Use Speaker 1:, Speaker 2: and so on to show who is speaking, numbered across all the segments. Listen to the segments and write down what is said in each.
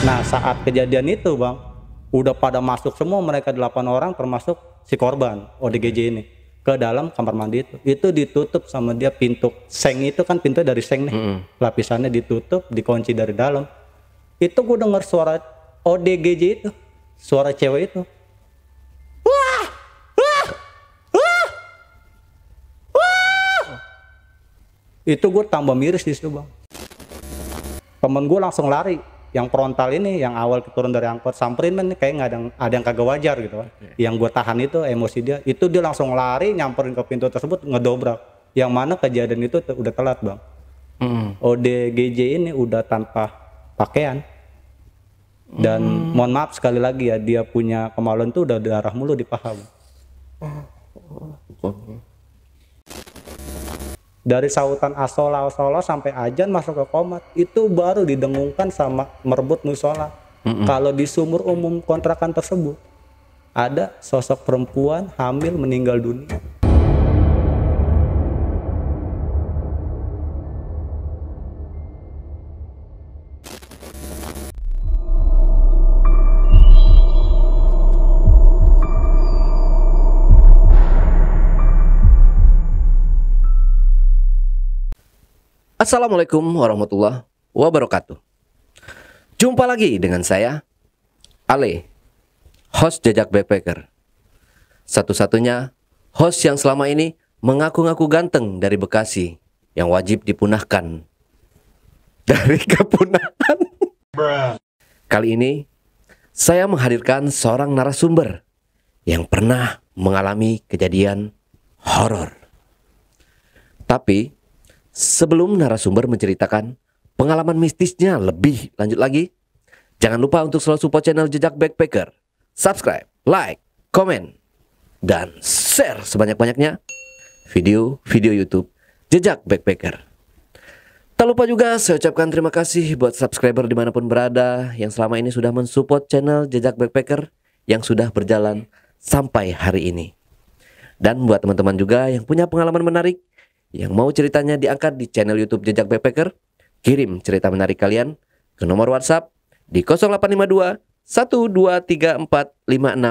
Speaker 1: Nah saat kejadian itu bang, udah pada masuk semua mereka delapan orang termasuk si korban ODGJ ini ke dalam kamar mandi itu. Itu ditutup sama dia pintu seng itu kan pintu dari seng nih, lapisannya ditutup, dikunci dari dalam. Itu gue denger suara ODGJ itu, suara cewek itu. Wah, wah, wah, wah. Itu gue tambah miris di situ bang. Temen gue langsung lari yang frontal ini yang awal turun dari angkot samperin kan kayak nggak ada yang, ada yang kagak wajar gitu kan. Yeah. Yang gue tahan itu emosi dia, itu dia langsung lari nyamperin ke pintu tersebut ngedobrak. Yang mana kejadian itu udah telat bang. Mm. ODGJ ini udah tanpa pakaian. Dan mm. mohon maaf sekali lagi ya dia punya kemaluan tuh udah darah mulu di paha. Bang. Oh dari sautan asola asola sampai ajan masuk ke komat itu baru didengungkan sama merebut musola. Kalau di sumur umum kontrakan tersebut ada sosok perempuan hamil meninggal dunia
Speaker 2: Assalamualaikum warahmatullahi wabarakatuh. Jumpa lagi dengan saya, Ale, host Jejak Backpacker. Satu-satunya host yang selama ini mengaku-ngaku ganteng dari Bekasi yang wajib dipunahkan dari kepunahan. Kali ini saya menghadirkan seorang narasumber yang pernah mengalami kejadian horor. Tapi Sebelum narasumber menceritakan pengalaman mistisnya lebih lanjut lagi, jangan lupa untuk selalu support channel Jejak Backpacker. Subscribe, like, komen, dan share sebanyak-banyaknya video-video YouTube Jejak Backpacker. Tak lupa juga saya ucapkan terima kasih buat subscriber dimanapun berada yang selama ini sudah mensupport channel Jejak Backpacker yang sudah berjalan sampai hari ini. Dan buat teman-teman juga yang punya pengalaman menarik yang mau ceritanya diangkat di channel YouTube Jejak Backpacker, kirim cerita menarik kalian ke nomor WhatsApp di 0852 12345683.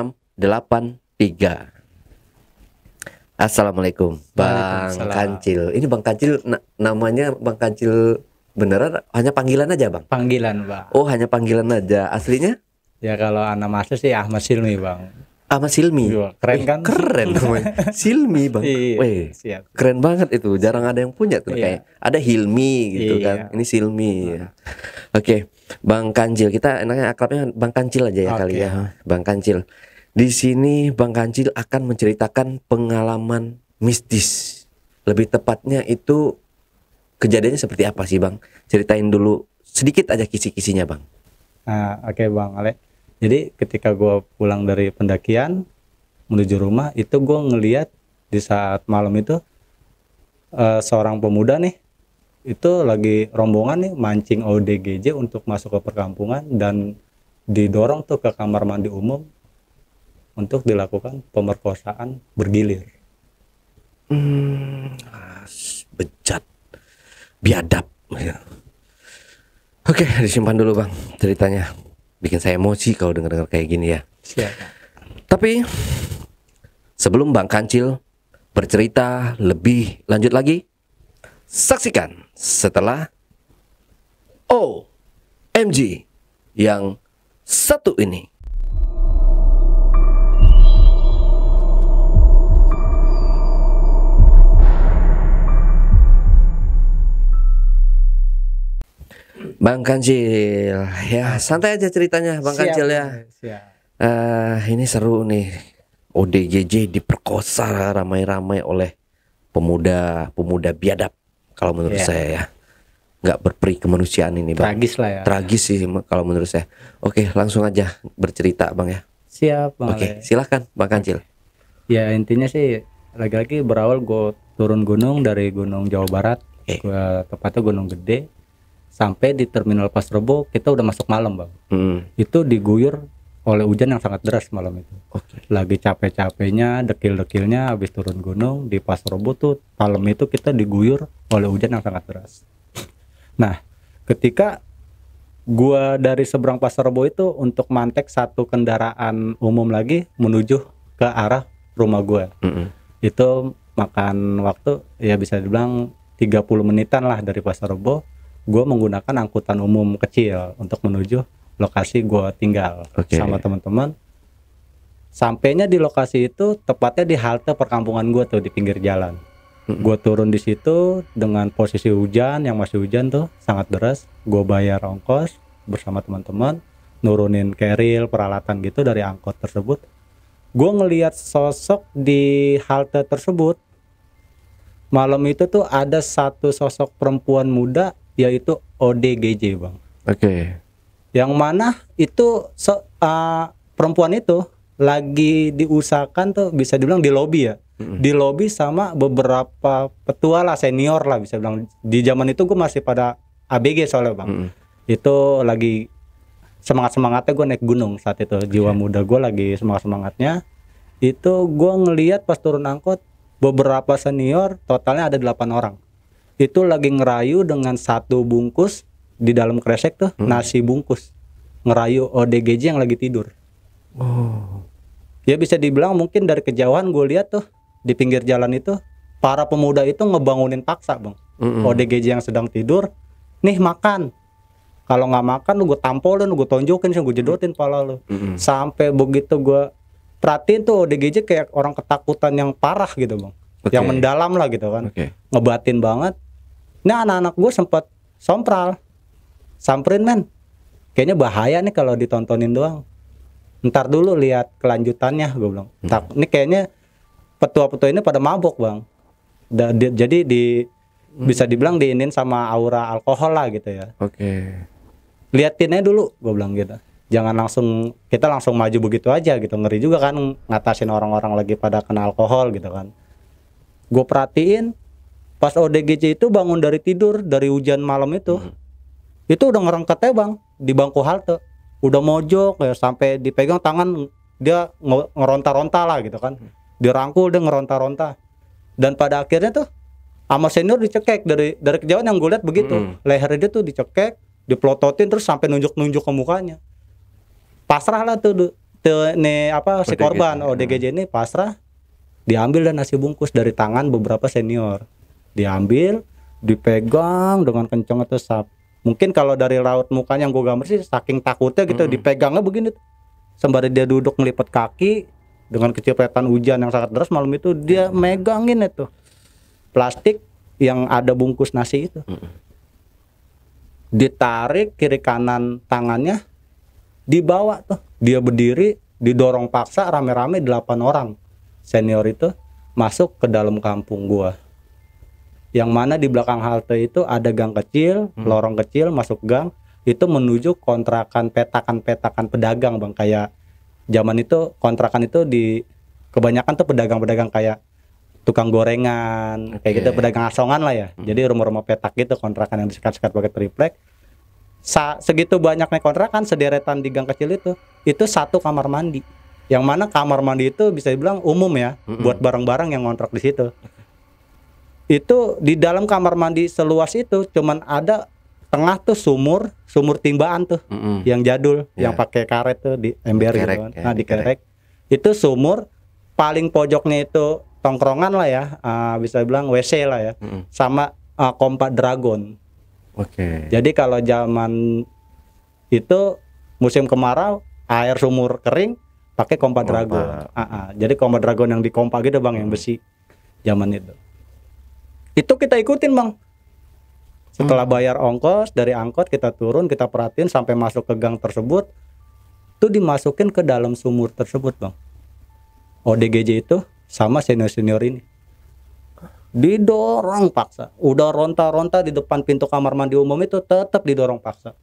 Speaker 2: Assalamualaikum, Bang Kancil. Ini Bang Kancil namanya Bang Kancil beneran hanya panggilan aja, Bang? Panggilan, Bang. Oh, hanya panggilan aja. Aslinya? Ya kalau anak masuk sih Ahmad Silmi, Bang sama Silmi. Yo, iya, keren kan? Keren namanya. Silmi bang. Iya, Weh, siap. keren banget itu. Jarang ada yang punya tuh iya. kayak. Ada Hilmi gitu iya. kan. Ini Silmi. Ya. Oke, okay. Bang Kancil. Kita enaknya akrabnya Bang Kancil aja ya okay. kali ya, Bang Kancil. Di sini Bang Kancil akan menceritakan pengalaman mistis. Lebih tepatnya itu kejadiannya seperti apa sih, Bang?
Speaker 1: Ceritain dulu sedikit aja kisi-kisinya, Bang. Nah, oke okay, Bang Alek jadi ketika gue pulang dari pendakian menuju rumah itu gue ngeliat di saat malam itu uh, seorang pemuda nih itu lagi rombongan nih mancing ODGJ untuk masuk ke perkampungan dan didorong tuh ke kamar mandi umum untuk dilakukan pemerkosaan bergilir. Hmm, bejat, biadab. Ya.
Speaker 2: Oke, disimpan dulu bang ceritanya bikin saya emosi kalau dengar-dengar kayak gini ya. Iya. Tapi sebelum Bang Kancil bercerita lebih lanjut lagi, saksikan setelah OMG yang satu ini. Bang Kancil, ya ah. santai aja ceritanya Bang siap, Kancil ya. Siap. Uh, ini seru nih. ODGJ diperkosa ramai-ramai oleh pemuda pemuda biadab kalau menurut yeah. saya ya. Nggak berperi kemanusiaan ini Bang. Tragis lah ya. Tragis sih kalau menurut saya. Oke langsung aja bercerita Bang ya.
Speaker 1: Siap Bang. Oke
Speaker 2: silahkan Bang Kancil.
Speaker 1: Ya intinya sih lagi-lagi berawal gue turun gunung dari gunung Jawa Barat. Okay. Gua, tepatnya gunung gede sampai di terminal Pasrobo kita udah masuk malam bang hmm. itu diguyur oleh hujan yang sangat deras malam itu okay. lagi capek-capeknya dekil-dekilnya habis turun gunung di Pasrobo tuh malam itu kita diguyur oleh hujan yang sangat deras nah ketika gua dari seberang Pasrobo Rebo itu untuk mantek satu kendaraan umum lagi menuju ke arah rumah gua. -hmm. Itu makan waktu ya bisa dibilang 30 menitan lah dari pasar Rebo gue menggunakan angkutan umum kecil untuk menuju lokasi gue tinggal okay. sama teman-teman. Sampainya di lokasi itu tepatnya di halte perkampungan gue tuh di pinggir jalan. hmm Gue turun di situ dengan posisi hujan yang masih hujan tuh sangat deras. Gue bayar ongkos bersama teman-teman, nurunin keril peralatan gitu dari angkot tersebut. Gue ngelihat sosok di halte tersebut. Malam itu tuh ada satu sosok perempuan muda yaitu ODGJ bang. Oke. Okay. Yang mana itu so, uh, ah, perempuan itu lagi diusahakan tuh bisa dibilang di lobby ya, mm-hmm. di lobby sama beberapa petua lah senior lah bisa bilang di zaman itu gue masih pada ABG soalnya bang, mm-hmm. itu lagi semangat semangatnya gue naik gunung saat itu okay. jiwa muda gue lagi semangat semangatnya itu gue ngeliat pas turun angkot beberapa senior totalnya ada delapan orang itu lagi ngerayu dengan satu bungkus di dalam kresek tuh hmm. nasi bungkus ngerayu ODGJ yang lagi tidur. Oh. Ya bisa dibilang mungkin dari kejauhan gue lihat tuh di pinggir jalan itu para pemuda itu ngebangunin paksa bang. Mm hmm ODGJ yang sedang tidur, nih makan. Kalau nggak makan lu gue tampolin, gue tonjokin, gue jedotin pala lu. Mm hmm Sampai begitu gue perhatiin tuh ODGJ kayak orang ketakutan yang parah gitu bang, okay. yang mendalam lah gitu kan, okay. ngebatin banget Nah anak-anak gue sempet sompral samperin men kayaknya bahaya nih kalau ditontonin doang ntar dulu lihat kelanjutannya gue bilang hmm. ini kayaknya petua-petua ini pada mabok bang da, di, jadi di hmm. bisa dibilang diinin sama aura alkohol lah gitu ya oke okay. liatin dulu gue bilang gitu jangan langsung kita langsung maju begitu aja gitu ngeri juga kan ngatasin orang-orang lagi pada kena alkohol gitu kan gue perhatiin Pas ODGJ itu bangun dari tidur dari hujan malam itu. Hmm. Itu udah ngerangkat ya bang di bangku halte. Udah mojok ya sampai dipegang tangan dia ngeronta-ronta lah gitu kan. Hmm. Dirangkul dia ngeronta-ronta. Dan pada akhirnya tuh sama senior dicekek dari dari kejauhan yang gue lihat begitu. Hmm. Leher dia tuh dicekek, diplototin terus sampai nunjuk-nunjuk ke mukanya. Pasrah lah tuh, tuh nih apa si D korban ODGJ ini pasrah diambil dan nasi bungkus dari tangan beberapa senior diambil dipegang dengan kenceng atau sap mungkin kalau dari laut mukanya yang gue gambar sih saking takutnya gitu -hmm. dipegangnya begini sembari dia duduk melipat kaki dengan kecepatan hujan yang sangat deras malam itu dia megangin itu plastik yang ada bungkus nasi itu -hmm. ditarik kiri kanan tangannya dibawa tuh dia berdiri didorong paksa rame-rame delapan orang senior itu masuk ke dalam kampung gua yang mana di belakang halte itu ada gang kecil, hmm. lorong kecil masuk gang itu menuju kontrakan petakan-petakan pedagang bang kayak zaman itu kontrakan itu di kebanyakan tuh pedagang-pedagang kayak tukang gorengan okay. kayak gitu pedagang asongan lah ya hmm. jadi rumah-rumah petak gitu kontrakan yang disekat-sekat pakai triplek Sa segitu banyaknya kontrakan sederetan di gang kecil itu itu satu kamar mandi yang mana kamar mandi itu bisa dibilang umum ya mm -hmm. buat barang-barang yang ngontrak di situ itu di dalam kamar mandi seluas itu cuman ada tengah tuh sumur sumur timbaan tuh mm -hmm. yang jadul yeah. yang pakai karet tuh di ember gitu kan. Ya, nah di kerek. itu sumur paling pojoknya itu tongkrongan lah ya uh, bisa bilang WC lah ya mm -hmm. sama uh, kompak dragon oke okay. jadi kalau zaman itu musim kemarau air sumur kering pakai kompak dragon uh ah, -huh. jadi kompak dragon yang di kompak gitu bang yang besi zaman itu itu kita ikutin bang setelah hmm. bayar ongkos dari angkot kita turun kita perhatiin sampai masuk ke gang tersebut itu dimasukin ke dalam sumur tersebut bang ODGJ itu sama senior senior ini didorong paksa udah ronta-ronta di depan pintu kamar mandi umum itu tetap didorong paksa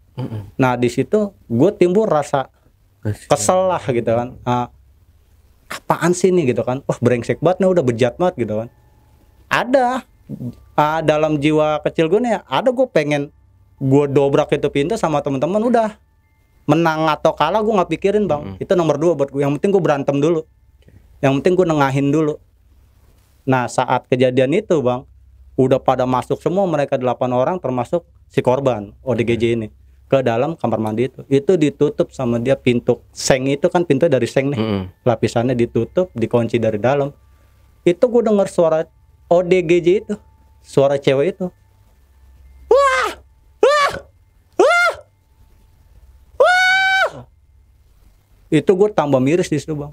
Speaker 1: nah di situ gue timbul rasa kesel lah gitu kan nah, apaan sih ini gitu kan wah brengsek banget nih udah bejat banget gitu kan ada uh, dalam jiwa kecil gue nih ada gue pengen gue dobrak itu pintu sama teman-teman udah menang atau kalah gue nggak pikirin bang mm -hmm. itu nomor dua buat gue yang penting gue berantem dulu yang penting gue nengahin dulu nah saat kejadian itu bang udah pada masuk semua mereka delapan orang termasuk si korban ODGJ -hmm. ini ke dalam kamar mandi itu itu ditutup sama dia pintu seng itu kan pintu dari seng nih mm -hmm. lapisannya ditutup dikunci dari dalam itu gue dengar suara ODGJ itu suara cewek itu wah wah wah wah itu gue tambah miris di situ bang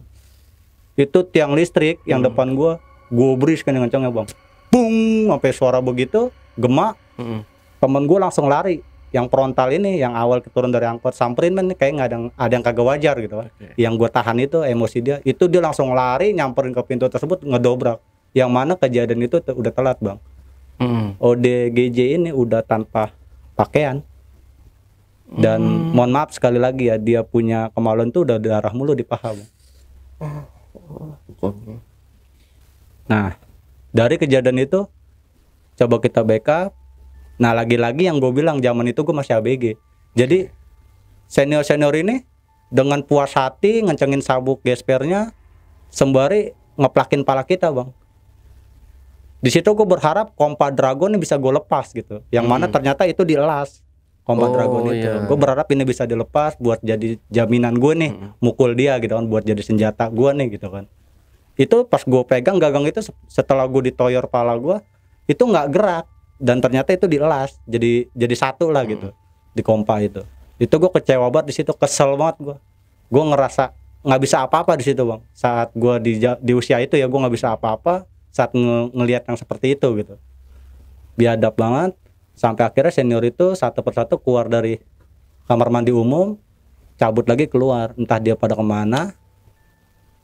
Speaker 1: itu tiang listrik yang hmm. depan gue gue kan dengan cengeng bang bung sampai suara begitu gemak hmm. temen gue langsung lari yang frontal ini yang awal keturun dari angkot samperin men kayak nggak ada yang, ada yang kagak wajar gitu okay. yang gue tahan itu emosi dia itu dia langsung lari nyamperin ke pintu tersebut ngedobrak yang mana kejadian itu udah telat bang mm. ODGJ ini udah tanpa pakaian dan mm. mohon maaf sekali lagi ya dia punya kemaluan tuh udah darah mulu di paha bang nah dari kejadian itu coba kita backup nah lagi-lagi yang gue bilang zaman itu gue masih ABG jadi senior-senior ini dengan puas hati ngencengin sabuk gespernya sembari ngeplakin pala kita bang di situ gue berharap kompa dragon ini bisa gue lepas gitu yang hmm. mana ternyata itu dielas kompa oh, dragon itu iya. gue berharap ini bisa dilepas buat jadi jaminan gue nih hmm. mukul dia gitu kan buat jadi senjata gue nih gitu kan itu pas gue pegang gagang itu setelah gue ditoyor pala gue itu nggak gerak dan ternyata itu dielas jadi jadi satu lah gitu hmm. di kompa itu itu gue kecewa banget di situ kesel banget gue gue ngerasa nggak bisa apa-apa di situ bang saat gue di di usia itu ya gue nggak bisa apa-apa saat ng ngelihat yang seperti itu gitu biadab banget sampai akhirnya senior itu satu persatu keluar dari kamar mandi umum cabut lagi keluar entah dia pada kemana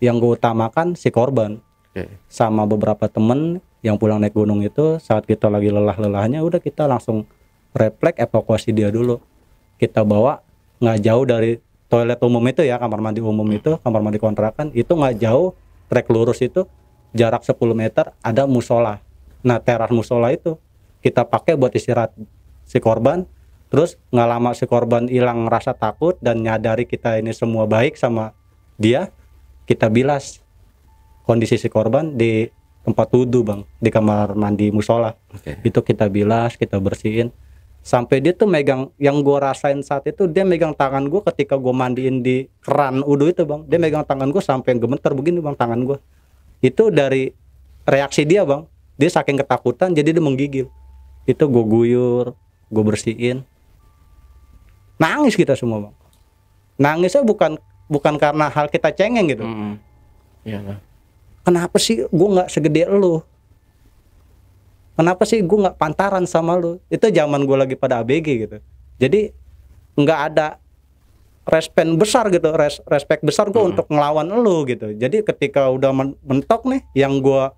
Speaker 1: yang gue utamakan si korban okay. sama beberapa temen yang pulang naik gunung itu saat kita lagi lelah-lelahnya udah kita langsung refleks evakuasi dia dulu kita bawa nggak jauh dari toilet umum itu ya kamar mandi umum itu kamar mandi kontrakan itu nggak jauh trek lurus itu jarak 10 meter ada musola. Nah, teras musola itu kita pakai buat istirahat si korban. Terus nggak lama si korban hilang rasa takut dan nyadari kita ini semua baik sama dia, kita bilas kondisi si korban di tempat wudhu bang di kamar mandi musola. Okay. Itu kita bilas, kita bersihin. Sampai dia tuh megang yang gue rasain saat itu dia megang tangan gue ketika gue mandiin di keran udu itu bang. Dia megang tangan gue sampai gemeter begini bang tangan gue itu dari reaksi dia bang dia saking ketakutan jadi dia menggigil itu gue guyur gue bersihin nangis kita semua bang nangisnya bukan bukan karena hal kita cengeng gitu mm -hmm. yeah. kenapa sih gue nggak segede lo kenapa sih gue nggak pantaran sama lo itu zaman gue lagi pada ABG gitu jadi nggak ada respect besar gitu res, respect besar gue hmm. untuk ngelawan lu gitu jadi ketika udah mentok nih yang gue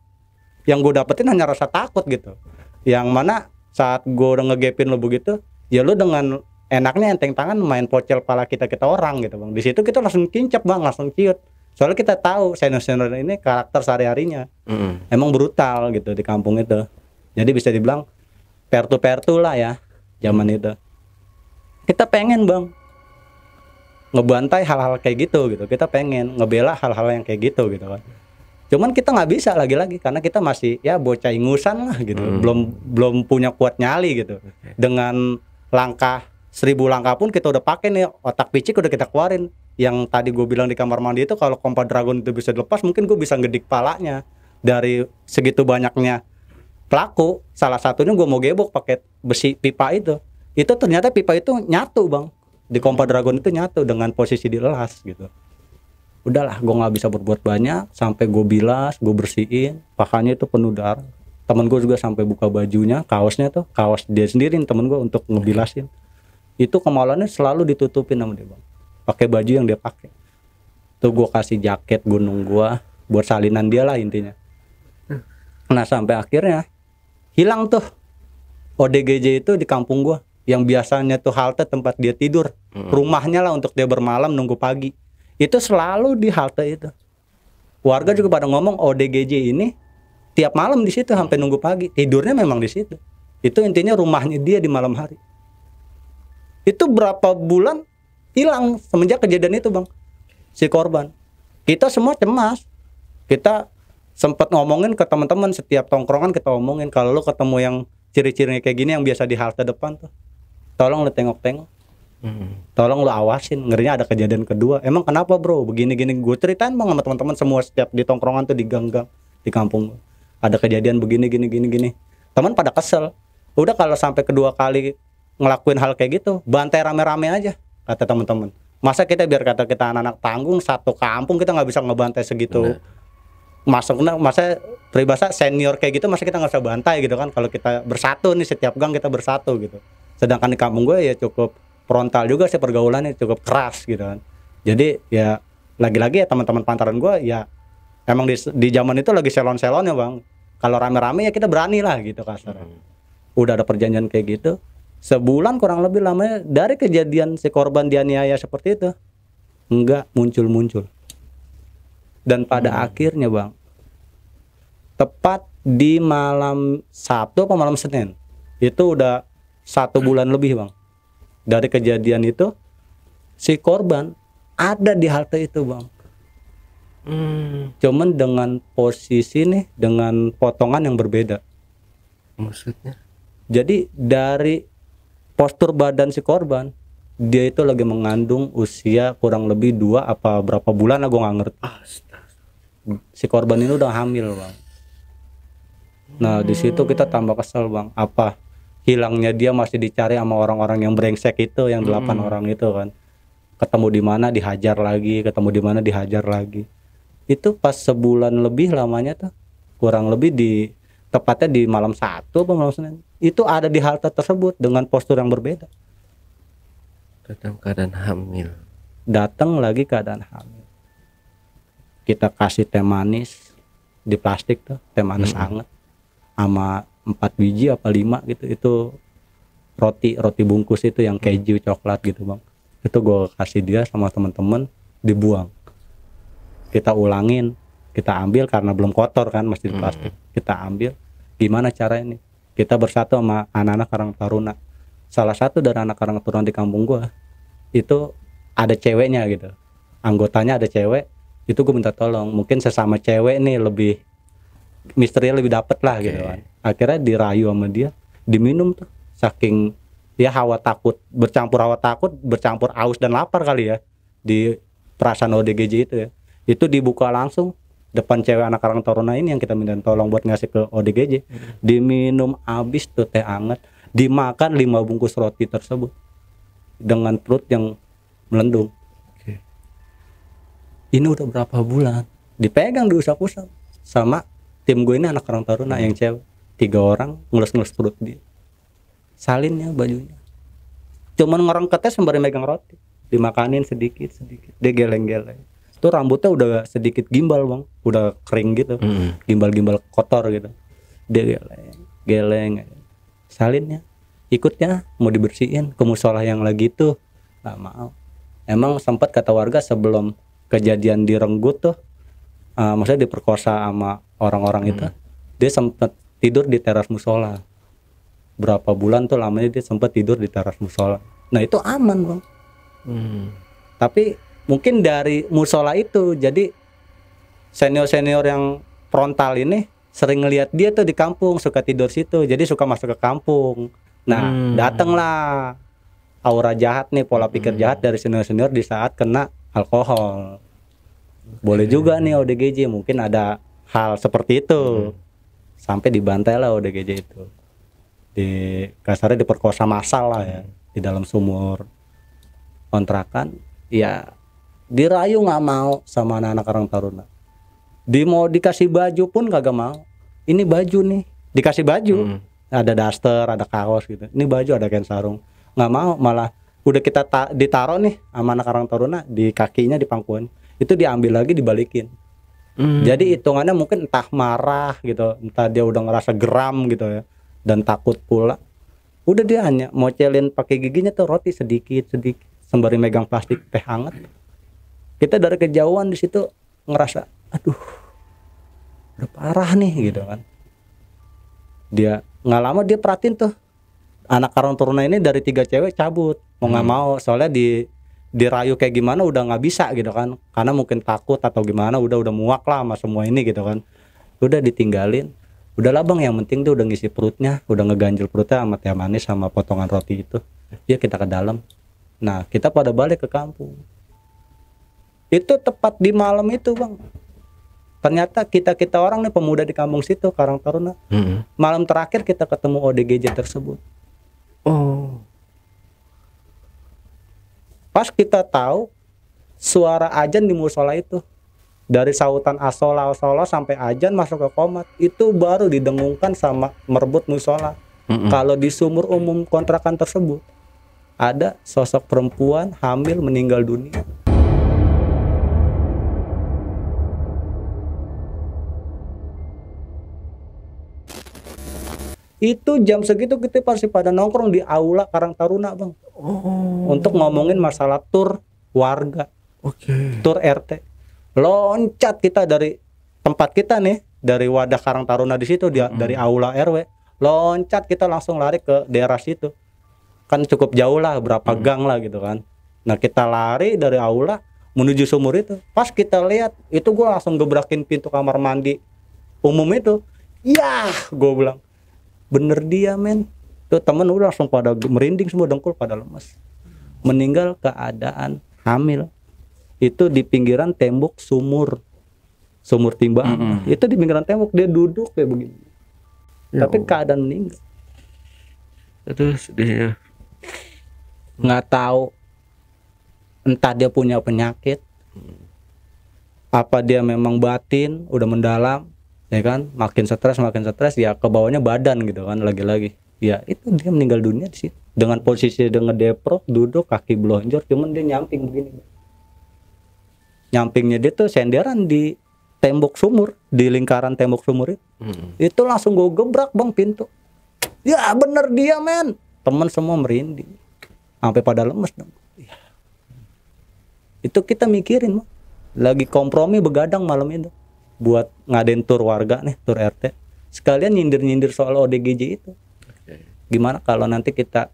Speaker 1: yang gue dapetin hanya rasa takut gitu yang mana saat gue udah ngegepin lu begitu ya lu dengan enaknya enteng tangan main pocel pala kita kita orang gitu bang di situ kita langsung kincap bang langsung ciut soalnya kita tahu senior senior ini karakter sehari harinya mm. emang brutal gitu di kampung itu jadi bisa dibilang pertu pertu lah ya zaman itu kita pengen bang ngebantai hal-hal kayak gitu gitu kita pengen ngebela hal-hal yang kayak gitu gitu kan cuman kita nggak bisa lagi-lagi karena kita masih ya bocah ingusan lah gitu hmm. belum belum punya kuat nyali gitu dengan langkah seribu langkah pun kita udah pakai nih otak picik udah kita keluarin yang tadi gue bilang di kamar mandi itu kalau kompa dragon itu bisa dilepas mungkin gue bisa ngedik palanya dari segitu banyaknya pelaku salah satunya gue mau gebok pakai besi pipa itu itu ternyata pipa itu nyatu bang di Kompa Dragon itu nyatu dengan posisi di las gitu udahlah gue nggak bisa berbuat banyak sampai gue bilas gue bersihin Pakannya itu penuh darah temen gue juga sampai buka bajunya kaosnya tuh kaos dia sendiri temen gue untuk ngebilasin itu kemalannya selalu ditutupin sama dia bang pakai baju yang dia pakai tuh gue kasih jaket gunung gue buat salinan dia lah intinya nah sampai akhirnya hilang tuh ODGJ itu di kampung gue yang biasanya tuh halte tempat dia tidur, hmm. rumahnya lah untuk dia bermalam nunggu pagi. Itu selalu di halte itu. Warga juga pada ngomong ODGJ oh, ini tiap malam di situ sampai nunggu pagi, tidurnya memang di situ. Itu intinya rumahnya dia di malam hari. Itu berapa bulan hilang semenjak kejadian itu, Bang. Si korban. Kita semua cemas. Kita sempat ngomongin ke teman-teman setiap tongkrongan kita ngomongin kalau lo ketemu yang ciri-cirinya kayak gini yang biasa di halte depan tuh tolong lu tengok-tengok hmm. tolong lu awasin ngerinya ada kejadian kedua emang kenapa bro begini-gini gue ceritain bang sama teman-teman semua setiap di tongkrongan tuh di gang-gang di kampung ada kejadian begini gini gini gini teman pada kesel udah kalau sampai kedua kali ngelakuin hal kayak gitu bantai rame-rame aja kata teman-teman masa kita biar kata kita anak-anak tanggung satu kampung kita nggak bisa ngebantai segitu Bener. masuk nah, masa peribahasa senior kayak gitu masa kita nggak usah bantai gitu kan kalau kita bersatu nih setiap gang kita bersatu gitu sedangkan di kampung gue ya cukup frontal juga sih pergaulannya cukup keras gitu kan jadi ya lagi-lagi ya teman-teman pantaran gue ya emang di, di zaman itu lagi selon-selon ya bang kalau rame-rame ya kita berani lah gitu kasar hmm. udah ada perjanjian kayak gitu sebulan kurang lebih lamanya dari kejadian si korban dianiaya seperti itu enggak muncul-muncul dan pada hmm. akhirnya bang tepat di malam Sabtu atau malam Senin itu udah satu hmm. bulan lebih bang dari kejadian itu si korban ada di halte itu bang hmm. cuman dengan posisi nih dengan potongan yang berbeda
Speaker 2: maksudnya
Speaker 1: jadi dari postur badan si korban dia itu lagi mengandung usia kurang lebih dua apa berapa bulan aku nggak ngerti si korban ini udah hamil bang nah hmm. di situ kita tambah kesel bang apa hilangnya dia masih dicari sama orang-orang yang brengsek itu yang delapan hmm. orang itu kan ketemu di mana dihajar lagi ketemu di mana dihajar lagi itu pas sebulan lebih lamanya tuh kurang lebih di tepatnya di malam satu apa malam senin itu ada di halte tersebut dengan postur yang berbeda datang keadaan hamil datang lagi keadaan hamil kita kasih teh manis di plastik tuh teh manis hmm. anget sama empat biji apa lima gitu itu roti roti bungkus itu yang keju hmm. coklat gitu bang itu gue kasih dia sama temen-temen dibuang kita ulangin kita ambil karena belum kotor kan masih di plastik hmm. kita ambil gimana cara ini kita bersatu sama anak-anak Karang Taruna salah satu dari anak Karang Taruna di kampung gue itu ada ceweknya gitu anggotanya ada cewek itu gue minta tolong mungkin sesama cewek nih lebih misterinya lebih dapet lah okay. gitu kan akhirnya dirayu sama dia diminum tuh saking ya hawa takut bercampur hawa takut bercampur aus dan lapar kali ya di perasaan ODGJ itu ya itu dibuka langsung depan cewek anak orang Taruna ini yang kita minta tolong buat ngasih ke ODGJ hmm. diminum abis tuh teh anget dimakan lima bungkus roti tersebut dengan perut yang melendung okay. ini udah berapa bulan dipegang diusap-usap sama tim gue ini anak orang taruna hmm. yang cewek tiga orang ngeles-ngeles perut dia salinnya bajunya cuman orang ketes sembari megang roti dimakanin sedikit sedikit dia geleng-geleng itu rambutnya udah sedikit gimbal bang udah kering gitu hmm. gimbal-gimbal kotor gitu dia geleng geleng salinnya ikutnya mau dibersihin ke musola yang lagi itu nggak mau emang sempat kata warga sebelum kejadian direnggut tuh uh, maksudnya diperkosa sama orang-orang hmm. itu dia sempat tidur di teras musola berapa bulan tuh lamanya dia sempat tidur di teras musola nah itu aman bang hmm. tapi mungkin dari musola itu jadi senior-senior yang frontal ini sering ngelihat dia tuh di kampung suka tidur situ jadi suka masuk ke kampung nah hmm. datanglah aura jahat nih pola pikir hmm. jahat dari senior-senior di saat kena alkohol boleh iya, juga iya, nih iya. ODGJ mungkin ada hal seperti itu hmm. sampai dibantai lah udah gajah itu di kasarnya diperkosa massal lah ya di dalam sumur kontrakan ya dirayu nggak mau sama anak-anak orang taruna di mau dikasih baju pun kagak mau ini baju nih dikasih baju hmm. ada daster ada kaos gitu ini baju ada kain sarung nggak mau malah udah kita ta ditaruh nih sama anak orang taruna di kakinya di pangkuan itu diambil lagi dibalikin Hmm. Jadi hitungannya mungkin entah marah gitu, entah dia udah ngerasa geram gitu ya dan takut pula. Udah dia hanya mau celin pakai giginya tuh roti sedikit sedikit sembari megang plastik teh hangat. Kita dari kejauhan di situ ngerasa aduh udah parah nih gitu kan. Dia nggak lama dia perhatiin tuh anak karang ini dari tiga cewek cabut mau nggak hmm. mau soalnya di dirayu kayak gimana udah nggak bisa gitu kan karena mungkin takut atau gimana udah udah muak lah sama semua ini gitu kan udah ditinggalin udahlah bang yang penting tuh udah ngisi perutnya udah ngeganjel perutnya sama teh manis sama potongan roti itu ya kita ke dalam nah kita pada balik ke kampung itu tepat di malam itu bang ternyata kita kita orang nih pemuda di kampung situ Karang Taruna mm -hmm. malam terakhir kita ketemu ODGJ tersebut oh Pas kita tahu suara ajan di musola itu dari sautan asola asola sampai ajan masuk ke komat itu baru didengungkan sama merebut musola. Kalau di sumur umum kontrakan tersebut ada sosok perempuan hamil meninggal dunia. itu jam segitu kita pasti pada nongkrong di aula Karang Taruna bang oh. untuk ngomongin masalah tur warga okay. tur RT loncat kita dari tempat kita nih dari wadah Karang Taruna di situ dia mm. dari aula RW loncat kita langsung lari ke daerah situ kan cukup jauh lah berapa mm. gang lah gitu kan nah kita lari dari aula menuju sumur itu pas kita lihat itu gue langsung gebrakin pintu kamar mandi umum itu yah gue bilang bener dia men tuh temen udah langsung pada merinding semua dengkul pada lemes meninggal keadaan hamil itu di pinggiran tembok sumur sumur timba mm -hmm. itu di pinggiran tembok dia duduk kayak begini ya tapi Allah. keadaan meninggal itu sedih ya. nggak tahu entah dia punya penyakit apa dia memang batin udah mendalam ya kan makin stres makin stres ya ke bawahnya badan gitu kan lagi-lagi ya itu dia meninggal dunia di situ dengan posisi dengan deprok duduk kaki blonjor cuman dia nyamping begini nyampingnya dia tuh senderan di tembok sumur di lingkaran tembok sumur itu hmm. itu langsung gue gebrak bang pintu ya bener dia men temen semua merinding sampai pada lemes dong iya. itu kita mikirin mah lagi kompromi begadang malam itu buat ngadain tur warga nih tur RT sekalian nyindir-nyindir soal ODGJ itu gimana kalau nanti kita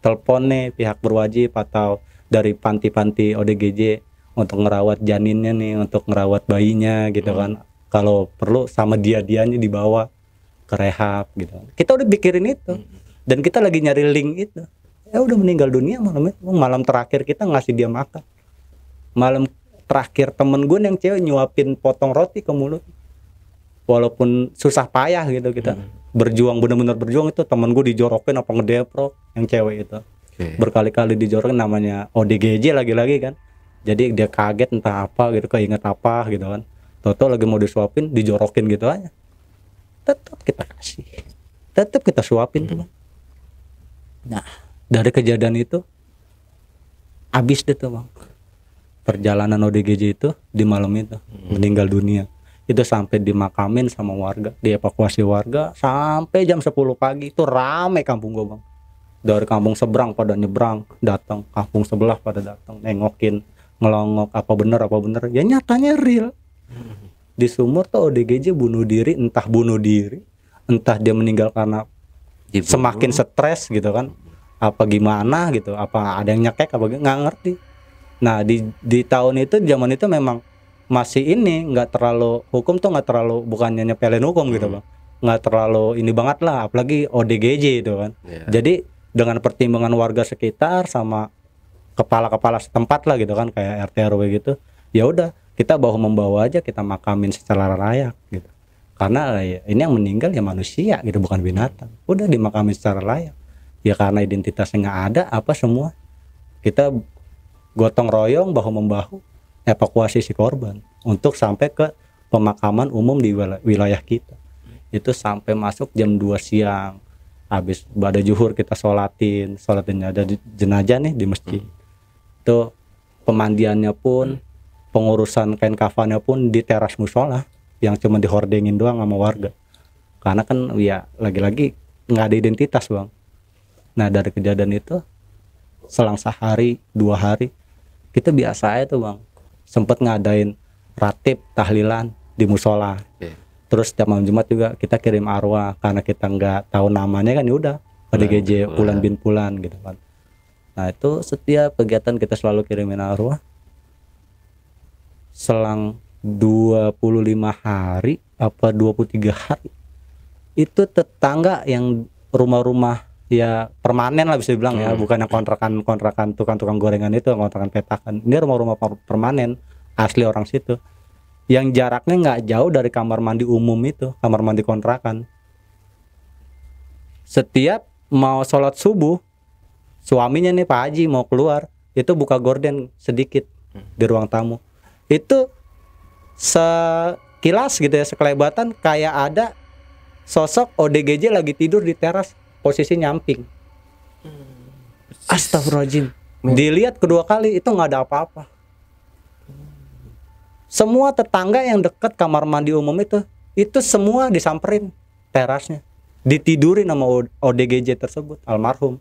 Speaker 1: telepon nih pihak berwajib atau dari panti-panti ODGJ untuk ngerawat janinnya nih untuk ngerawat bayinya gitu hmm. kan kalau perlu sama dia-dianya dibawa ke rehab gitu kita udah pikirin itu hmm. dan kita lagi nyari link itu ya udah meninggal dunia malam itu malam terakhir kita ngasih dia makan malam terakhir temen gue yang cewek nyuapin potong roti ke mulut walaupun susah payah gitu kita hmm. berjuang bener-bener berjuang itu temen gue dijorokin apa ngedepro yang cewek itu okay. berkali-kali dijorokin namanya ODGJ lagi-lagi kan jadi dia kaget entah apa gitu keinget apa gitu kan Toto lagi mau disuapin dijorokin gitu aja tetap kita kasih tetap kita suapin hmm. nah dari kejadian itu habis deh tuh bang perjalanan ODGJ itu di malam itu hmm. meninggal dunia itu sampai dimakamin sama warga dievakuasi warga sampai jam 10 pagi itu rame kampung gue bang dari kampung seberang pada nyebrang datang kampung sebelah pada datang nengokin ngelongok apa bener apa bener ya nyatanya real hmm. di sumur tuh ODGJ bunuh diri entah bunuh diri entah dia meninggal karena Dibunuh. semakin stres gitu kan apa gimana gitu apa ada yang nyakek apa nggak ngerti Nah di di tahun itu zaman itu memang masih ini nggak terlalu hukum tuh nggak terlalu bukannya nyepelin hukum gitu, hmm. gitu bang nggak terlalu ini banget lah apalagi ODGJ itu kan yeah. jadi dengan pertimbangan warga sekitar sama kepala-kepala setempat lah gitu kan kayak RT RW gitu ya udah kita bahu membawa aja kita makamin secara layak gitu karena ya, ini yang meninggal ya manusia gitu bukan binatang udah dimakamin secara layak ya karena identitasnya nggak ada apa semua kita gotong royong bahu membahu evakuasi si korban untuk sampai ke pemakaman umum di wilayah kita itu sampai masuk jam 2 siang habis pada juhur kita sholatin sholatin ada jenajah nih di masjid hmm. itu pemandiannya pun pengurusan kain kafannya pun di teras musola yang cuma dihordengin doang sama warga karena kan ya lagi-lagi nggak ada identitas bang nah dari kejadian itu selang sehari dua hari kita biasa aja tuh bang sempet ngadain ratib tahlilan di musola terus setiap malam jumat juga kita kirim arwah karena kita nggak tahu namanya kan ya udah pada GJ pulan bin pulan gitu kan nah itu setiap kegiatan kita selalu kirimin arwah selang 25 hari apa 23 hari itu tetangga yang rumah-rumah ya permanen lah bisa dibilang ya. hmm. ya bukan yang kontrakan kontrakan tukang tukang gorengan itu kontrakan petakan ini rumah-rumah permanen asli orang situ yang jaraknya nggak jauh dari kamar mandi umum itu kamar mandi kontrakan setiap mau sholat subuh suaminya nih Pak Haji mau keluar itu buka gorden sedikit hmm. di ruang tamu itu sekilas gitu ya sekelebatan kayak ada sosok ODGJ lagi tidur di teras posisi nyamping hmm. astagfirullahaladzim hmm. dilihat kedua kali itu nggak ada apa-apa semua tetangga yang dekat kamar mandi umum itu itu semua disamperin terasnya ditiduri sama ODGJ tersebut almarhum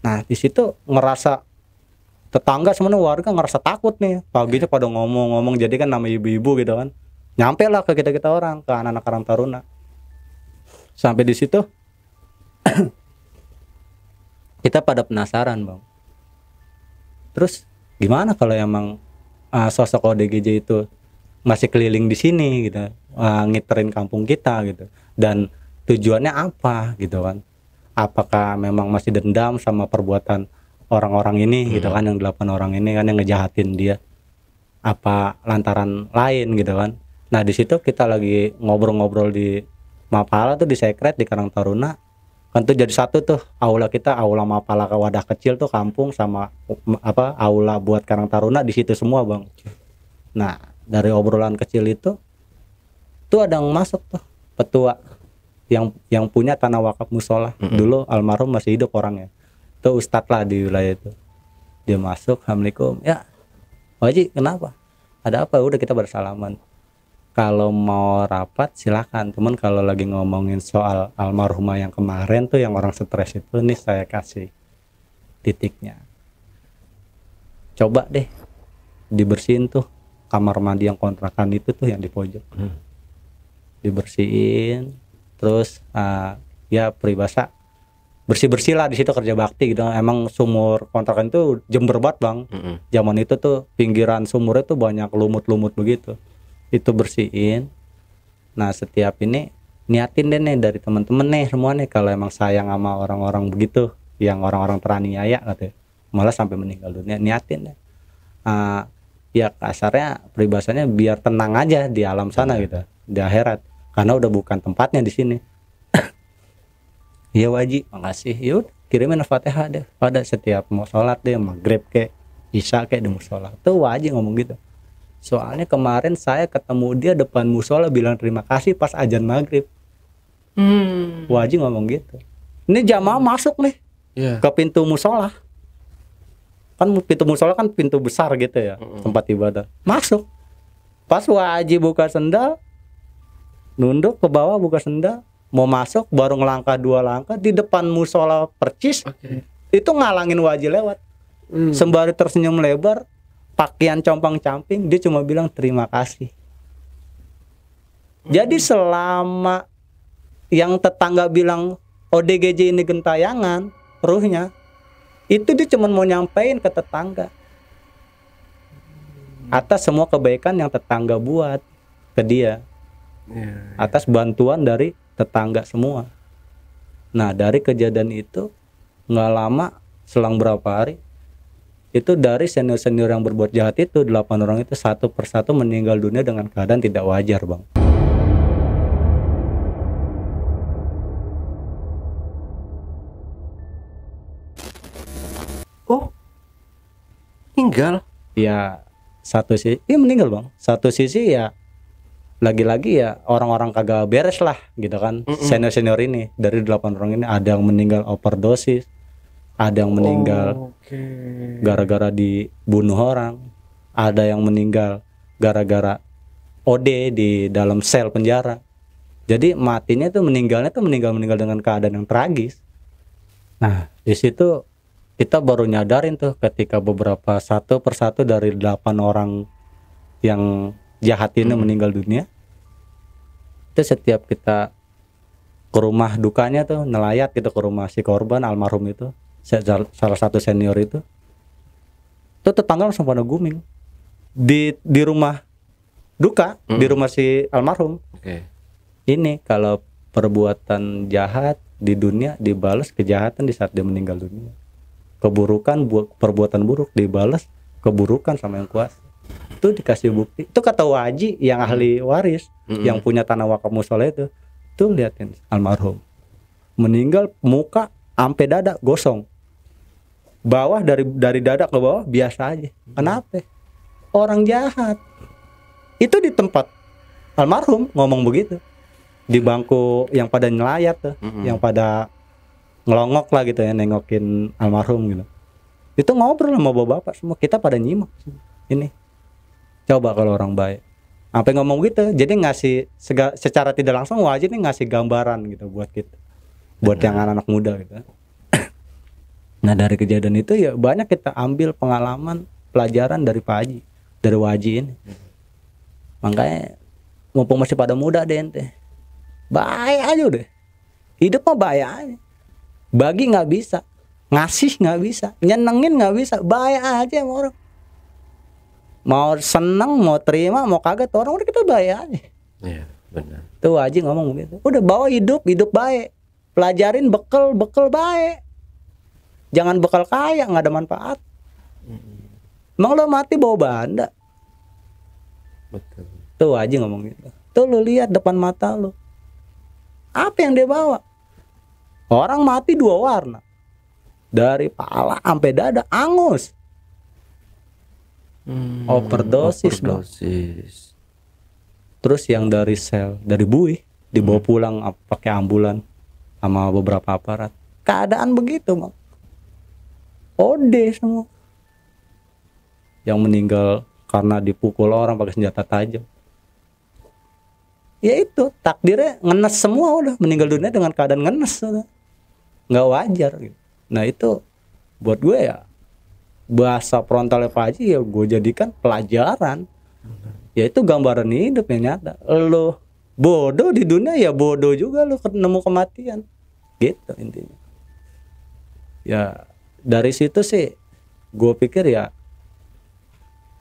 Speaker 1: nah di situ ngerasa tetangga semuanya warga ngerasa takut nih paginya ya. pada ngomong-ngomong jadi kan nama ibu-ibu gitu kan nyampe lah ke kita kita orang ke anak-anak karang taruna sampai di situ kita pada penasaran bang terus gimana kalau emang uh, sosok ODGJ itu masih keliling di sini gitu uh, ngiterin kampung kita gitu dan tujuannya apa gitu kan apakah memang masih dendam sama perbuatan orang-orang ini gitu hmm. gitu kan yang delapan orang ini kan yang ngejahatin dia apa lantaran lain gitu kan nah di situ kita lagi ngobrol-ngobrol di Mapala tuh di Sekret di Karang Taruna kan tuh jadi satu tuh aula kita aula Mapala ke wadah kecil tuh kampung sama apa aula buat Karang Taruna di situ semua bang nah dari obrolan kecil itu tuh ada yang masuk tuh petua yang yang punya tanah wakaf musola mm -hmm. dulu almarhum masih hidup orangnya tuh ustadz lah di wilayah itu dia masuk assalamualaikum ya wajib kenapa ada apa udah kita bersalaman kalau mau rapat silakan cuman kalau lagi ngomongin soal almarhumah yang kemarin tuh yang orang stres itu nih saya kasih titiknya coba deh dibersihin tuh kamar mandi yang kontrakan itu tuh yang di pojok hmm. dibersihin terus uh, ya peribasa bersih bersih lah di situ kerja bakti gitu emang sumur kontrakan itu jember banget bang mm -hmm. zaman itu tuh pinggiran sumurnya tuh banyak lumut lumut begitu itu bersihin nah setiap ini niatin deh nih dari temen-temen nih semua nih kalau emang sayang sama orang-orang begitu yang orang-orang teraniaya gitu, malah sampai meninggal dunia niatin deh uh, ya kasarnya peribahasanya biar tenang aja di alam sana iya. gitu di akhirat karena udah bukan tempatnya di sini iya, ya wajib, makasih. Yud, kirimin fatihah deh. Pada setiap mau sholat deh, maghrib kayak isya kayak di musola. Tuh wajib ngomong gitu. Soalnya kemarin saya ketemu dia depan musola bilang terima kasih pas ajan maghrib. Hmm. Wajib ngomong gitu. Ini jamaah masuk nih yeah. ke pintu musola. Kan pintu musola kan pintu besar gitu ya hmm. tempat ibadah. Masuk. Pas wajib buka sendal, nunduk ke bawah buka sendal, mau masuk baru ngelangkah dua langkah di depan musola percis. Okay. Itu ngalangin wajib lewat. Hmm. Sembari tersenyum lebar, pakaian compang camping dia cuma bilang terima kasih jadi selama yang tetangga bilang ODGJ ini gentayangan ruhnya itu dia cuma mau nyampein ke tetangga atas semua kebaikan yang tetangga buat ke dia iya, iya. atas bantuan dari tetangga semua nah dari kejadian itu nggak lama selang berapa hari itu dari senior-senior yang berbuat jahat itu delapan orang itu satu persatu meninggal dunia dengan keadaan tidak wajar bang oh meninggal ya satu sisi ya meninggal bang satu sisi ya lagi-lagi ya orang-orang kagak beres lah gitu kan senior-senior ini dari delapan orang ini ada yang meninggal overdosis ada yang meninggal oh, gara-gara oh, okay. dibunuh orang, ada yang meninggal gara-gara OD di dalam sel penjara. Jadi matinya itu meninggalnya itu meninggal meninggal dengan keadaan yang tragis. Nah di situ kita baru nyadarin tuh ketika beberapa satu persatu dari delapan orang yang jahat ini hmm. meninggal dunia. Itu setiap kita ke rumah dukanya tuh nelayat gitu ke rumah si korban almarhum itu salah satu senior itu itu tetangga langsung pada guming di di rumah duka mm. di hmm. rumah si almarhum okay. ini kalau perbuatan jahat di dunia dibalas kejahatan di saat dia meninggal dunia keburukan buat perbuatan buruk dibalas keburukan sama yang kuasa itu dikasih bukti itu kata waji yang ahli waris mm -hmm. yang punya tanah wakaf musola itu tuh liatin almarhum meninggal muka sampai dada gosong bawah dari dari dada ke bawah biasa aja hmm. kenapa orang jahat itu di tempat almarhum ngomong begitu di bangku yang pada nyelayat tuh, mm-hmm. yang pada ngelongok lah gitu ya nengokin almarhum gitu. Itu ngobrol sama bapak-bapak semua kita pada nyimak. Ini coba kalau orang baik sampai ngomong gitu, jadi ngasih secara tidak langsung wajib nih ngasih gambaran gitu buat kita buat yang anak-anak muda gitu. nah dari kejadian itu ya banyak kita ambil pengalaman pelajaran dari Pak Haji, dari Waji ini. Makanya mumpung masih pada muda deh ente, baik aja deh. Hidup mah bayar. aja. Bagi nggak bisa, ngasih nggak bisa, nyenengin nggak bisa, bayar aja sama orang. Mau seneng, mau terima, mau kaget orang udah kita bayar. aja. Iya, benar. Tuh Waji ngomong begitu. Udah bawa hidup, hidup baik pelajarin bekal bekal baik jangan bekal kaya nggak ada manfaat emang lo mati bawa banda tuh aja ngomong gitu tuh lo lihat depan mata lo apa yang dia bawa orang mati dua warna dari pala sampai dada angus hmm, overdosis, overdosis. Bang. terus yang dari sel dari buih dibawa hmm. pulang pakai ambulan sama beberapa aparat keadaan begitu mak ode semua yang meninggal karena dipukul orang pakai senjata tajam ya itu takdirnya ngenes semua udah meninggal dunia dengan keadaan ngenes udah nggak wajar gitu. nah itu buat gue ya bahasa frontalnya Pak Haji ya gue jadikan pelajaran ya itu gambaran hidup yang nyata lo bodoh di dunia ya bodoh juga lu ketemu kematian gitu intinya ya dari situ sih gue pikir ya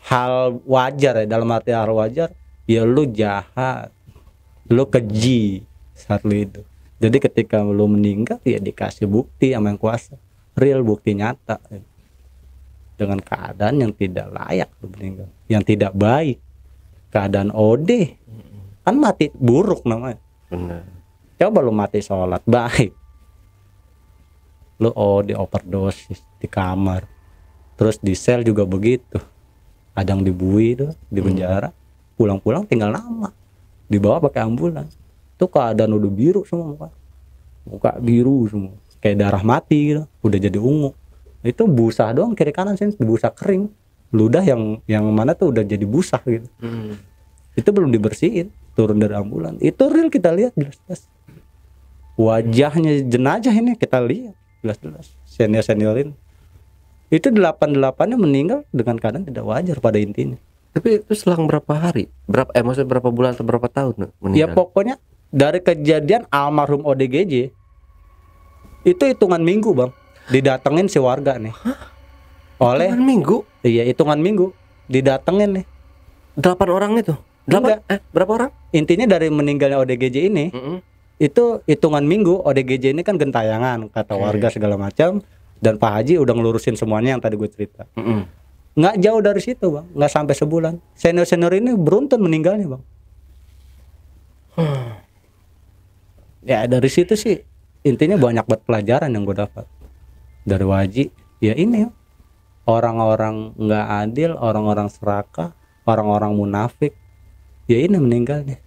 Speaker 1: hal wajar ya dalam arti hal wajar ya lu jahat lu keji saat lu itu jadi ketika lu meninggal ya dikasih bukti sama yang kuasa real bukti nyata dengan keadaan yang tidak layak lu meninggal yang tidak baik keadaan OD kan mati buruk namanya Bener. coba lu mati sholat baik lu oh di overdosis di kamar terus di sel juga begitu ada yang dibui tuh di penjara pulang-pulang tinggal nama dibawa pakai ambulans itu keadaan udah biru semua muka muka biru semua kayak darah mati gitu udah jadi ungu itu busa doang kiri kanan sih busa kering ludah yang yang mana tuh udah jadi busa gitu hmm. itu belum dibersihin turun dari ambulan itu real kita lihat jelas-jelas wajahnya jenazah ini kita lihat jelas-jelas senior seniorin itu delapan delapannya meninggal dengan keadaan tidak wajar pada intinya tapi itu selang berapa hari berapa eh berapa bulan atau berapa tahun meninggal ya pokoknya dari kejadian almarhum ODGJ itu hitungan minggu bang didatengin si warga nih Hah? oleh hitungan minggu iya hitungan minggu didatengin nih delapan orang itu berapa eh, berapa orang intinya dari meninggalnya ODGJ ini mm -hmm. itu hitungan minggu ODGJ ini kan gentayangan kata okay. warga segala macam dan Pak Haji udah ngelurusin semuanya yang tadi gue cerita mm -hmm. nggak jauh dari situ bang nggak sampai sebulan senior senior ini beruntun meninggalnya bang hmm. ya dari situ sih intinya banyak buat pelajaran yang gue dapat dari Waji ya ini orang-orang nggak adil orang-orang serakah orang-orang munafik ya ini meninggal meninggalnya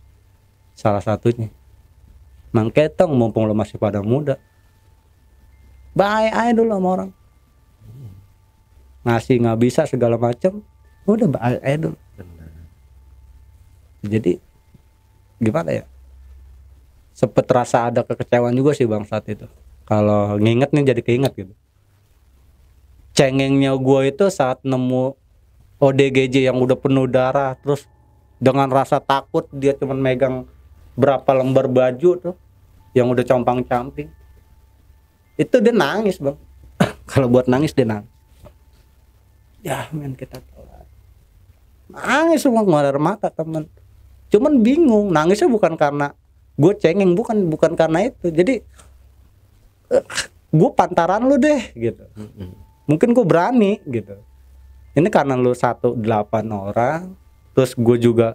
Speaker 1: salah satunya mangketong mumpung lo masih pada muda baik aja dulu sama orang ngasih nggak bisa segala macam udah baik aja dulu jadi gimana ya Sepet rasa ada kekecewaan juga sih bang saat itu kalau nginget nih jadi keinget gitu cengengnya gue itu saat nemu ODGJ yang udah penuh darah terus dengan rasa takut dia cuma megang berapa lembar baju tuh yang udah compang-camping itu dia nangis bang kalau buat nangis dia nangis ya men kita telat nangis semua ngeluar mata temen cuman bingung nangisnya bukan karena gue cengeng bukan bukan karena itu jadi eh, gue pantaran lu deh gitu mungkin gue berani gitu ini karena lu satu delapan orang terus gue juga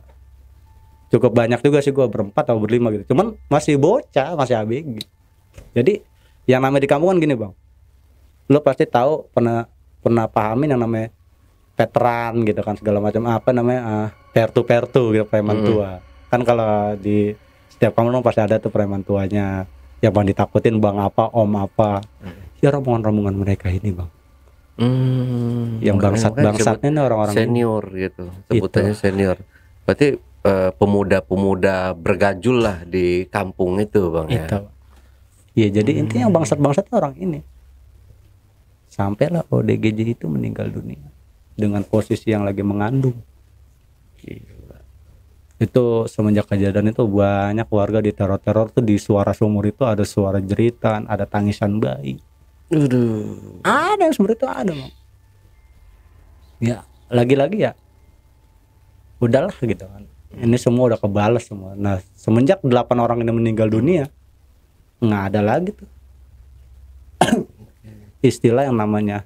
Speaker 1: cukup banyak juga sih gue berempat atau berlima gitu cuman masih bocah masih abg jadi yang namanya di kampung kan gini bang lo pasti tahu pernah pernah pahami yang namanya veteran gitu kan segala macam apa namanya uh, pertu pertu gitu preman hmm. tua kan kalau di setiap kampung pasti ada tuh preman tuanya ya bang ditakutin bang apa om apa hmm. ya rombongan rombongan mereka ini bang
Speaker 2: Hmm, yang bangsat-bangsatnya nih orang-orang senior gitu, sebutannya gitu. senior. Berarti eh, pemuda-pemuda bergajul lah di kampung itu,
Speaker 1: Bang gitu. ya. Iya, jadi hmm. intinya bangsat-bangsat orang ini. Sampailah ODGJ itu meninggal dunia dengan posisi yang lagi mengandung. Gila. Itu semenjak kejadian itu banyak warga di teror-teror tuh di suara sumur itu ada suara jeritan, ada tangisan bayi. Aduh. Ada sebenarnya itu ada, Bang. Ya, lagi-lagi ya udahlah gitu kan. Ini semua udah kebalas semua. Nah, semenjak delapan orang ini meninggal dunia, nggak ada lagi tuh. Istilah yang namanya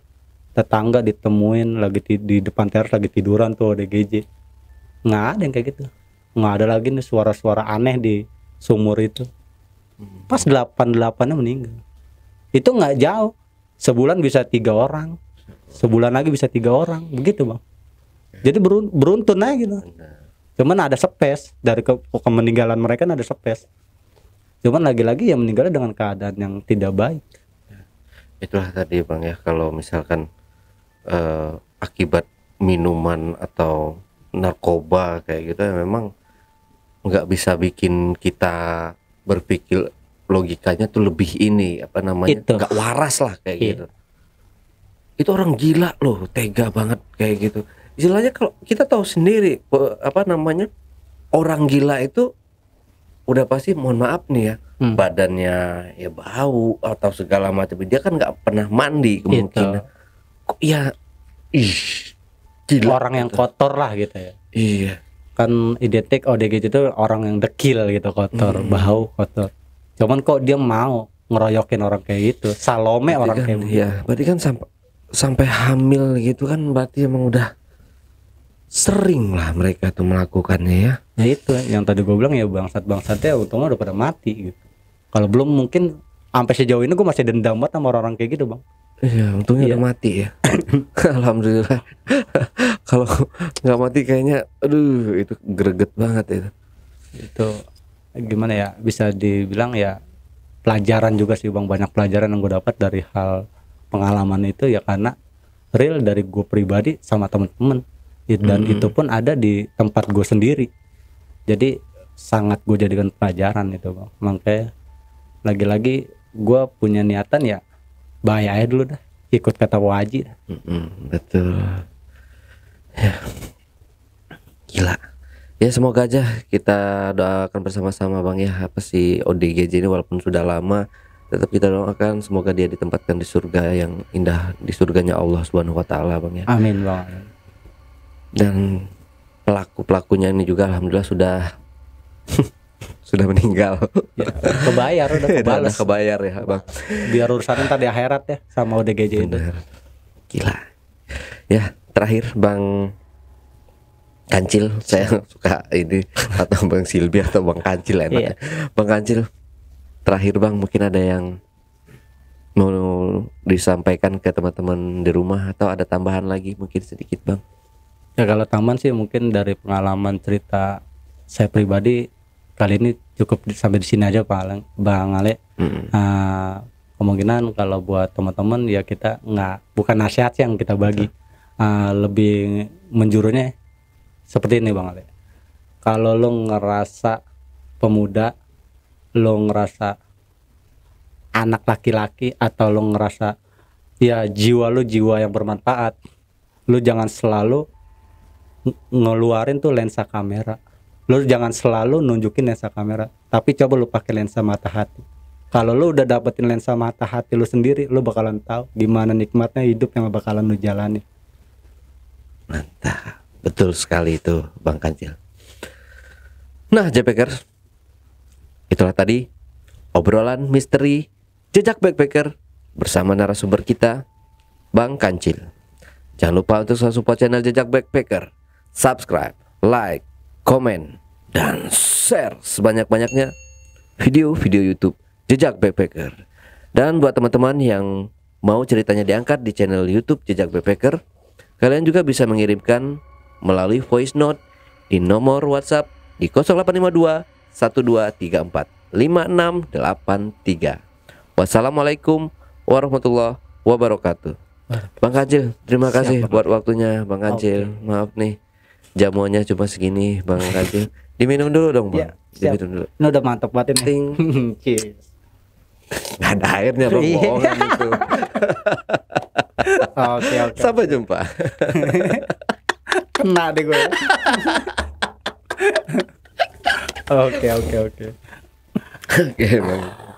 Speaker 1: tetangga ditemuin lagi di, depan teras lagi tiduran tuh DGJ. Nggak ada yang kayak gitu. Nggak ada lagi nih suara-suara aneh di sumur itu. Pas delapan delapannya meninggal itu nggak jauh sebulan bisa tiga orang sebulan lagi bisa tiga orang begitu bang jadi beruntun aja gitu cuman ada sepes dari ke, ke meninggalan mereka ada sepes cuman lagi-lagi yang meninggal dengan keadaan yang tidak baik
Speaker 2: itulah tadi bang ya kalau misalkan eh, akibat minuman atau narkoba kayak gitu ya memang nggak bisa bikin kita berpikir logikanya tuh lebih ini apa namanya itu. gak waras lah kayak yeah. gitu itu orang gila loh tega banget kayak gitu istilahnya kalau kita tahu sendiri apa namanya orang gila itu udah pasti mohon maaf nih ya hmm. badannya ya bau atau segala macam dia kan nggak pernah mandi gitu. kemungkinan
Speaker 1: gitu. ya ih gila orang yang gitu. kotor lah gitu ya iya kan identik ODG oh, itu orang yang dekil gitu kotor hmm. bau kotor Cuman kok dia mau ngeroyokin orang kayak gitu. Salome berarti orang kan, kayak gitu. Iya, berarti kan sampai
Speaker 2: sampai hamil gitu kan berarti emang udah
Speaker 1: sering lah mereka tuh melakukannya ya. Ya itu yang tadi gue bilang ya bangsat-bangsatnya untungnya udah pada mati gitu. Kalau belum mungkin sampai sejauh ini gue masih dendam banget sama orang-orang kayak gitu bang.
Speaker 2: Iya untungnya iya. udah mati ya. Alhamdulillah. Kalau nggak mati kayaknya, aduh itu
Speaker 1: greget banget ya. itu. Itu gimana ya bisa dibilang ya pelajaran juga sih bang banyak pelajaran yang gue dapat dari hal pengalaman itu ya karena real dari gue pribadi sama temen-temen dan hmm. itu pun ada di tempat gue sendiri jadi sangat gue jadikan pelajaran itu bang makanya lagi-lagi gue punya niatan ya bahaya aja dulu dah ikut kata wajib betul ya
Speaker 2: gila ya semoga aja kita doakan bersama-sama bang ya apa si ODGJ ini walaupun sudah lama tetap kita doakan semoga dia ditempatkan di surga yang indah di surganya Allah Subhanahu Wa Taala bang ya amin bang dan pelaku pelakunya ini juga alhamdulillah sudah sudah meninggal ya,
Speaker 1: kebayar udah kebayar ya bang biar urusan ntar di akhirat ya sama ODGJ itu
Speaker 2: gila ya terakhir bang Kancil saya suka ini atau Bang Silbi atau Bang Kancil iya. enak yeah. Bang Kancil terakhir Bang mungkin ada yang mau disampaikan ke teman-teman
Speaker 1: di rumah atau ada tambahan lagi mungkin sedikit Bang ya kalau taman sih mungkin dari pengalaman cerita saya pribadi kali ini cukup sampai di sini aja Pak Aleng. Bang Ale mm. uh, kemungkinan kalau buat teman-teman ya kita nggak bukan nasihat yang kita bagi uh, lebih menjurunya seperti ini Bang Ale kalau lo ngerasa pemuda lo ngerasa anak laki-laki atau lo ngerasa ya jiwa lo jiwa yang bermanfaat lo jangan selalu ngeluarin tuh lensa kamera lo jangan selalu nunjukin lensa kamera tapi coba lo pakai lensa mata hati kalau lo udah dapetin lensa mata hati lo sendiri lo bakalan tahu gimana nikmatnya hidup yang bakalan lo jalani
Speaker 2: mantap Betul sekali itu Bang Kancil.
Speaker 1: Nah, JPKers,
Speaker 2: itulah tadi obrolan misteri jejak backpacker bersama narasumber kita, Bang Kancil. Jangan lupa untuk support channel jejak backpacker. Subscribe, like, komen, dan share sebanyak-banyaknya video-video YouTube jejak backpacker. Dan buat teman-teman yang mau ceritanya diangkat di channel YouTube jejak backpacker, kalian juga bisa mengirimkan melalui voice note di nomor WhatsApp di 0852 1234 5683. Wassalamualaikum warahmatullahi wabarakatuh. Bang Kancil, terima kasih Siapa? buat waktunya Bang Kancil. Okay. Maaf nih jamuannya cuma segini Bang Kancil. Diminum dulu dong, Bang. Ya, Diminum dulu.
Speaker 1: Ini udah mantap banget ini. Ting.
Speaker 2: Gak ada airnya bang, iya. itu. Oke oke. Sampai jumpa.
Speaker 1: kena deh gue oke oke oke
Speaker 2: oke bang